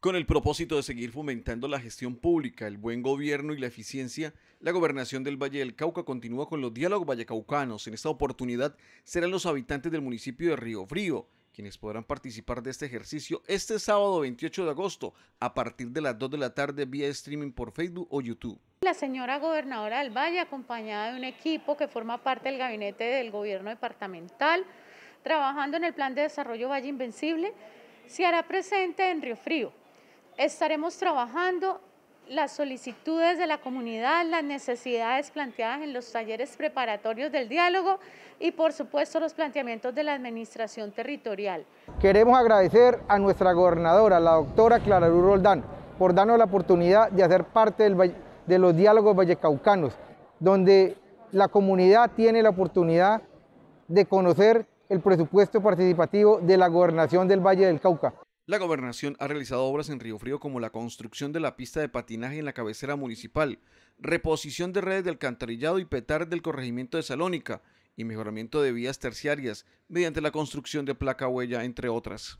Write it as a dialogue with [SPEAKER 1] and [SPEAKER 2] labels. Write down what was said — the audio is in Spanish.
[SPEAKER 1] Con el propósito de seguir fomentando la gestión pública, el buen gobierno y la eficiencia, la gobernación del Valle del Cauca continúa con los diálogos vallecaucanos. En esta oportunidad serán los habitantes del municipio de Río Frío quienes podrán participar de este ejercicio este sábado 28 de agosto a partir de las 2 de la tarde vía streaming por Facebook o YouTube.
[SPEAKER 2] La señora gobernadora del Valle, acompañada de un equipo que forma parte del gabinete del gobierno departamental, trabajando en el plan de desarrollo Valle Invencible, se hará presente en Río Frío, estaremos trabajando las solicitudes de la comunidad, las necesidades planteadas en los talleres preparatorios del diálogo y por supuesto los planteamientos de la administración territorial.
[SPEAKER 3] Queremos agradecer a nuestra gobernadora, la doctora Clara Luz Roldán, por darnos la oportunidad de hacer parte de los diálogos vallecaucanos, donde la comunidad tiene la oportunidad de conocer el presupuesto participativo de la gobernación del Valle del Cauca.
[SPEAKER 1] La gobernación ha realizado obras en Río Frío como la construcción de la pista de patinaje en la cabecera municipal, reposición de redes de alcantarillado y petar del corregimiento de Salónica y mejoramiento de vías terciarias mediante la construcción de placa huella, entre otras.